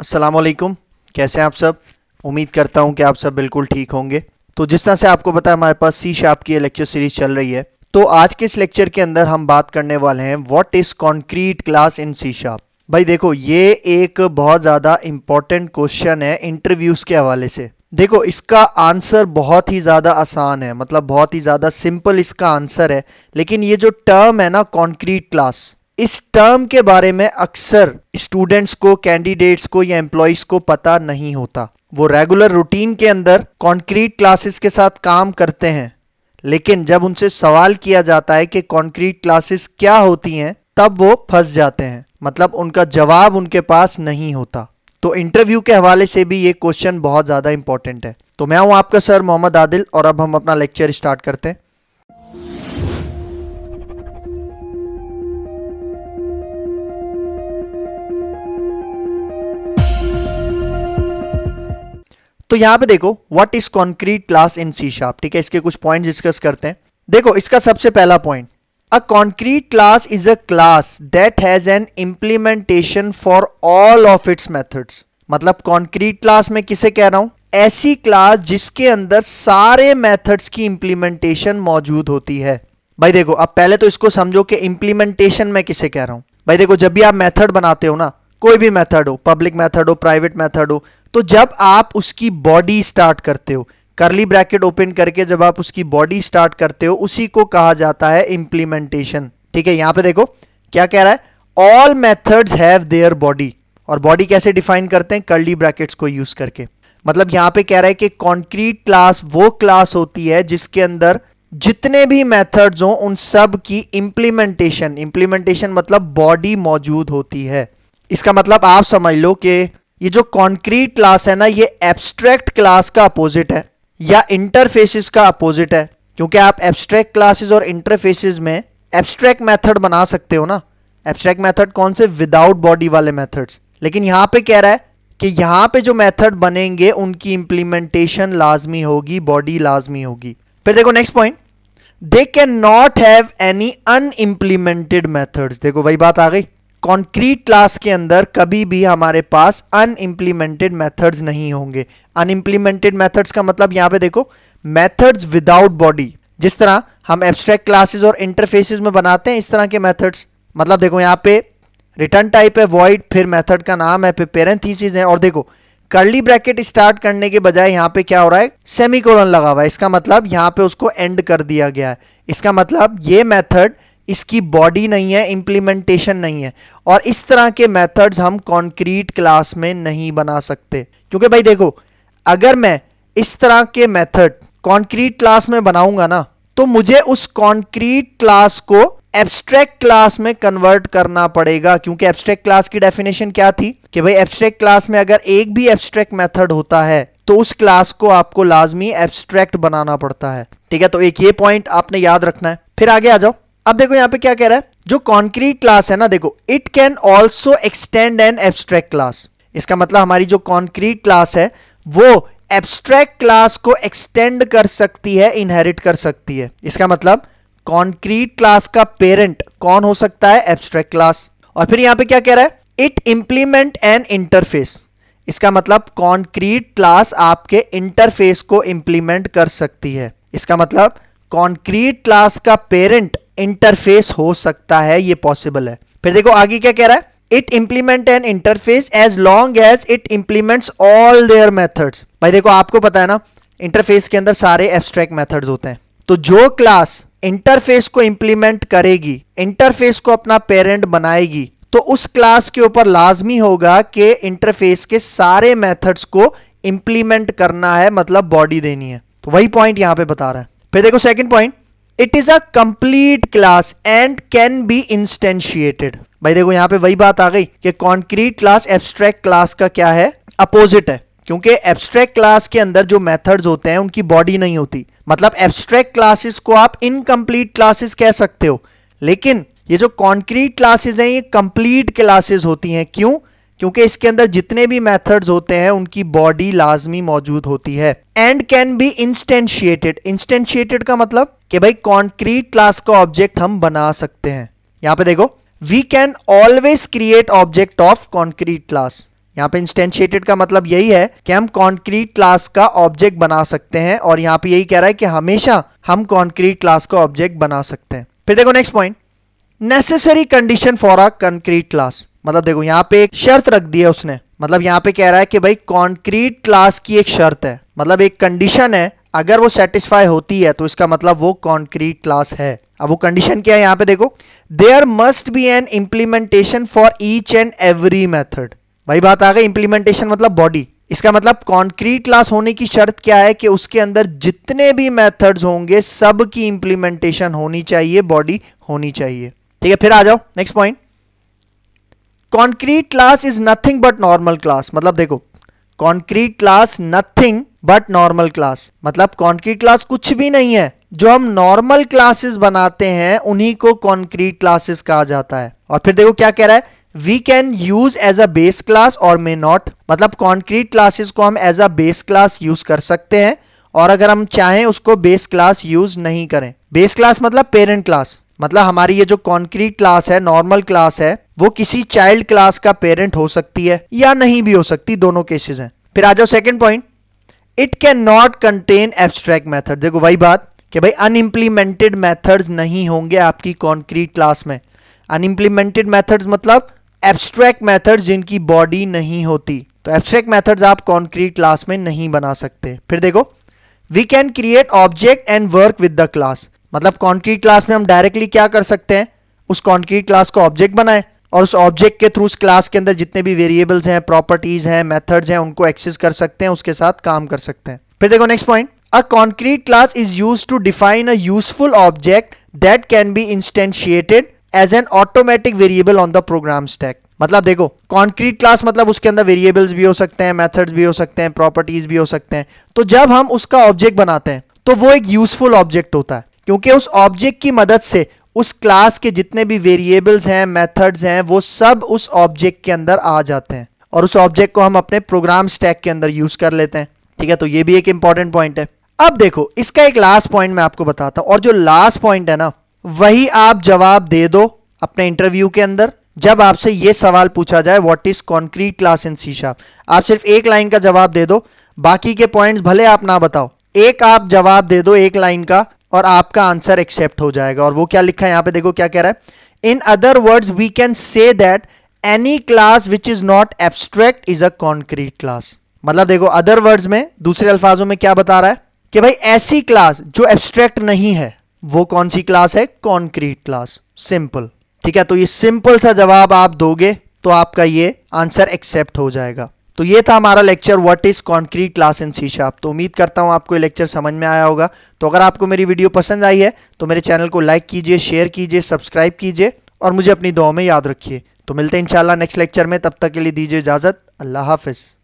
असलकुम कैसे हैं आप सब उम्मीद करता हूं कि आप सब बिल्कुल ठीक होंगे तो जिस तरह से आपको पता है हमारे पास सी शार्प की लेक्चर सीरीज चल रही है तो आज के इस लेक्चर के अंदर हम बात करने वाले हैं what is concrete class in C sharp भाई देखो ये एक बहुत ज़्यादा इंपॉर्टेंट क्वेश्चन है इंटरव्यूज़ के हवाले से देखो इसका आंसर बहुत ही ज़्यादा आसान है मतलब बहुत ही ज़्यादा सिंपल इसका आंसर है लेकिन ये जो टर्म है ना कॉन्क्रीट क्लास इस टर्म के बारे में अक्सर स्टूडेंट्स को कैंडिडेट्स को या एम्प्लॉयज़ को पता नहीं होता वो रेगुलर रूटीन के अंदर कॉन्क्रीट क्लासेस के साथ काम करते हैं लेकिन जब उनसे सवाल किया जाता है कि कॉन्क्रीट क्लासेस क्या होती हैं तब वो फंस जाते हैं मतलब उनका जवाब उनके पास नहीं होता तो इंटरव्यू के हवाले से भी ये क्वेश्चन बहुत ज़्यादा इंपॉर्टेंट है तो मैं हूँ आपका सर मोहम्मद आदिल और अब हम अपना लेक्चर स्टार्ट करते हैं तो यहां पे देखो what is concrete class in C sharp ठीक है इसके कुछ पॉइंट डिस्कस करते हैं देखो इसका सबसे पहला point a concrete class is a class that has an implementation for all of its methods मतलब कॉन्क्रीट क्लास में किसे कह रहा हूं ऐसी क्लास जिसके अंदर सारे मेथड्स की इंप्लीमेंटेशन मौजूद होती है भाई देखो अब पहले तो इसको समझो कि इंप्लीमेंटेशन में किसे कह रहा हूं भाई देखो जब भी आप मेथड बनाते हो ना कोई भी मेथड हो पब्लिक मेथड हो प्राइवेट मेथड हो तो जब आप उसकी बॉडी स्टार्ट करते हो करली ब्रैकेट ओपन करके जब आप उसकी बॉडी स्टार्ट करते हो उसी को कहा जाता है इंप्लीमेंटेशन ठीक है यहां पे देखो क्या कह रहा है all methods have their body और बॉडी कैसे डिफाइन करते हैं करली ब्रैकेट्स को यूज करके मतलब यहां पे कह रहा है कि कॉन्क्रीट क्लास वो क्लास होती है जिसके अंदर जितने भी मेथड्स हों उन सब की इंप्लीमेंटेशन इंप्लीमेंटेशन मतलब बॉडी मौजूद होती है इसका मतलब आप समझ लो कि ये जो कॉन्क्रीट क्लास है ना ये एब्स्ट्रैक्ट क्लास का अपोजिट है या इंटरफेसिस का अपोजिट है क्योंकि आप एब्स्ट्रैक्ट क्लासेस और इंटरफेसिस में एब्स्ट्रैक्ट मेथड बना सकते हो ना एब्स्ट्रैक्ट मेथड कौन से विदाउट बॉडी वाले मेथड्स लेकिन यहाँ पे कह रहा है कि यहाँ पे जो मेथड बनेंगे उनकी इम्प्लीमेंटेशन लाजमी होगी बॉडी लाजमी होगी फिर देखो next point they can not have any unimplemented methods देखो वही बात आ गई कॉन्क्रीट क्लास के अंदर कभी भी हमारे पास अनइम्प्लीमेंटेड मेथड्स नहीं होंगे अनइम्प्लीमेंटेड मेथड्स का मतलब यहाँ पे देखो मेथड्स विदाउट बॉडी जिस तरह हम एब्स्ट्रैक्ट क्लासेस और इंटरफेसेस में बनाते हैं इस तरह के मेथड्स मतलब देखो यहाँ पे रिटर्न टाइप है वॉइड फिर मेथड का नाम है फिर पेरेंथीसिस है और देखो कर्ली ब्रैकेट स्टार्ट करने के बजाय यहाँ पे क्या हो रहा है सेमी लगा हुआ है इसका मतलब यहाँ पे उसको एंड कर दिया गया है इसका मतलब ये मेथड इसकी बॉडी नहीं है इम्प्लीमेंटेशन नहीं है और इस तरह के मेथड्स हम कॉन्क्रीट क्लास में नहीं बना सकते क्योंकि भाई देखो अगर मैं इस तरह के मेथड कॉन्क्रीट क्लास में बनाऊंगा ना तो मुझे उस कॉन्क्रीट क्लास को एब्स्ट्रैक्ट क्लास में कन्वर्ट करना पड़ेगा क्योंकि एब्स्ट्रैक्ट क्लास की डेफिनेशन क्या थी कि भाई एब्स्ट्रैक्ट क्लास में अगर एक भी एब्स्ट्रैक्ट मेथड होता है तो उस क्लास को आपको लाजमी एब्स्ट्रैक्ट बनाना पड़ता है ठीक है तो एक ये पॉइंट आपने याद रखना है फिर आगे आ जाओ अब देखो यहां पे क्या कह रहा है जो कॉन्क्रीट क्लास है ना देखो it can also extend an abstract class इसका मतलब हमारी जो कॉन्क्रीट क्लास है वो एब्स्ट्रैक्ट क्लास को एक्सटेंड कर सकती है इनहेरिट कर सकती है इसका मतलब कॉन्क्रीट क्लास का पेरेंट कौन हो सकता है एब्स्ट्रैक्ट क्लास और फिर यहां पे क्या कह रहा है इट इंप्लीमेंट एन इंटरफेस इसका मतलब कॉन्क्रीट क्लास आपके इंटरफेस को इंप्लीमेंट कर सकती है इसका मतलब कॉन्क्रीट क्लास का पेरेंट इंटरफेस हो सकता है ये पॉसिबल है फिर देखो आगे क्या कह रहा है it implement an interface as long as it implements all their methods भाई देखो आपको पता है ना इंटरफेस के अंदर सारे एब्स्ट्रैक्ट मेथड्स होते हैं तो जो क्लास इंटरफेस को इंप्लीमेंट करेगी इंटरफेस को अपना पेरेंट बनाएगी तो उस क्लास के ऊपर लाजमी होगा कि इंटरफेस के सारे मेथड्स को इंप्लीमेंट करना है मतलब बॉडी देनी है तो वही पॉइंट यहां पे बता रहा है फिर देखो second point it is a complete class and can be instantiated भाई देखो यहां पे वही बात आ गई कि कॉन्क्रीट क्लास एब्स्ट्रैक्ट क्लास का क्या है अपोजिट है क्योंकि एब्स्ट्रैक्ट क्लास के अंदर जो मेथड्स होते हैं उनकी बॉडी नहीं होती मतलब एब्स्ट्रैक्ट क्लासेस को आप इनकम्प्लीट क्लासेस कह सकते हो लेकिन ये जो कॉन्क्रीट क्लासेस हैं ये कंप्लीट क्लासेस होती हैं क्यों क्योंकि इसके अंदर जितने भी मेथड्स होते हैं उनकी बॉडी लाजमी मौजूद होती है and can be instantiated instantiated का मतलब कि भाई कॉन्क्रीट क्लास का ऑब्जेक्ट हम बना सकते हैं यहां पे देखो we can always create object of concrete class यहाँ पे इंस्टेंशिएटेड का मतलब यही है कि हम कॉन्क्रीट क्लास का ऑब्जेक्ट बना सकते हैं और यहाँ पे यही कह रहा है कि हमेशा हम कॉन्क्रीट क्लास का ऑब्जेक्ट बना सकते हैं फिर देखो next point necessary condition for a concrete class मतलब देखो यहाँ पे एक शर्त रख दी है उसने मतलब यहाँ पे कह रहा है कि भाई कॉन्क्रीट क्लास की एक शर्त है मतलब एक कंडीशन है अगर वो सेटिस्फाई होती है तो इसका मतलब वो कॉन्क्रीट क्लास है अब वो कंडीशन क्या है यहां पे देखो there must be an implementation for each and every method भाई बात आ गई इंप्लीमेंटेशन मतलब बॉडी इसका मतलब कॉन्क्रीट क्लास होने की शर्त क्या है कि उसके अंदर जितने भी मेथड्स होंगे सब की इंप्लीमेंटेशन होनी चाहिए बॉडी होनी चाहिए ठीक है फिर आ जाओ next point concrete class is nothing but normal class मतलब देखो concrete class nothing but normal class मतलब कॉन्क्रीट क्लास कुछ भी नहीं है जो हम नॉर्मल क्लासेस बनाते हैं उन्हीं को कॉन्क्रीट क्लासेस कहा जाता है और फिर देखो क्या कह रहा है we can use as a base class और मे नॉट मतलब कॉन्क्रीट क्लासेस को हम as a base class use कर सकते हैं और अगर हम चाहें उसको बेस क्लास यूज नहीं करें बेस क्लास मतलब पेरेंट क्लास मतलब हमारी ये जो कॉन्क्रीट क्लास है नॉर्मल क्लास है वो किसी चाइल्ड क्लास का पेरेंट हो सकती है या नहीं भी हो सकती दोनों केसेस हैं फिर आ जाओ second point it can not contain abstract method देखो वही बात कि भाई अनइम्प्लीमेंटेड मैथड्स नहीं होंगे आपकी कॉन्क्रीट क्लास में अनइम्प्लीमेंटेड मैथड्स मतलब एब्स्ट्रैक्ट मैथड्स जिनकी बॉडी नहीं होती तो एब्स्ट्रैक्ट मैथड्स आप कॉन्क्रीट क्लास में नहीं बना सकते फिर देखो we can create object and work with the class मतलब कॉन्क्रीट क्लास में हम डायरेक्टली क्या कर सकते हैं उस कॉन्क्रीट क्लास को ऑब्जेक्ट बनाएं और उस ऑब्जेक्ट के थ्रू उस क्लास के अंदर जितने भी वेरिएबल्स हैं प्रॉपर्टीज हैं मेथड्स हैं उनको एक्सेस कर सकते हैं उसके साथ काम कर सकते हैं फिर देखो next point a concrete class is use to define a useful object that can be instantiated as an automatic variable on the program stack मतलब देखो कॉन्क्रीट क्लास मतलब उसके अंदर वेरिएबल्स भी हो सकते हैं मेथड्स भी हो सकते हैं प्रॉपर्टीज भी हो सकते हैं तो जब हम उसका ऑब्जेक्ट बनाते हैं तो वो एक यूजफुल ऑब्जेक्ट होता है क्योंकि उस ऑब्जेक्ट की मदद से उस क्लास के जितने भी वेरिएबल्स हैं मेथड्स हैं वो सब उस ऑब्जेक्ट के अंदर आ जाते हैं और उस ऑब्जेक्ट को हम अपने प्रोग्राम स्टैक के अंदर यूज कर लेते हैं ठीक है तो ये भी एक इंपॉर्टेंट पॉइंट है अब देखो इसका एक लास्ट पॉइंट मैं आपको बताता हूं और जो लास्ट पॉइंट है ना वही आप जवाब दे दो अपने इंटरव्यू के अंदर जब आपसे ये सवाल पूछा जाए what is concrete class in शीशा आप सिर्फ एक लाइन का जवाब दे दो बाकी के पॉइंट्स भले आप ना बताओ एक आप जवाब दे दो एक लाइन का और आपका आंसर एक्सेप्ट हो जाएगा और वो क्या लिखा है यहां पे देखो क्या कह रहा है in other words we can say that any class which is not abstract is a concrete class मतलब देखो अदर वर्ड्स में दूसरे अल्फाजों में क्या बता रहा है कि भाई ऐसी क्लास जो एब्स्ट्रैक्ट नहीं है वो कौन सी क्लास है कॉन्क्रीट क्लास सिंपल ठीक है तो ये सिंपल सा जवाब आप दोगे तो आपका ये आंसर एक्सेप्ट हो जाएगा तो ये था हमारा lecture what is concrete class in C sharp तो उम्मीद करता हूँ आपको ये लेक्चर समझ में आया होगा तो अगर आपको मेरी वीडियो पसंद आई है तो मेरे चैनल को लाइक कीजिए शेयर कीजिए सब्सक्राइब कीजिए और मुझे अपनी दुआ में याद रखिए तो मिलते हैं इंशाल्लाह नेक्स्ट लेक्चर में तब तक के लिए दीजिए इजाज़त अल्लाह हाफिज़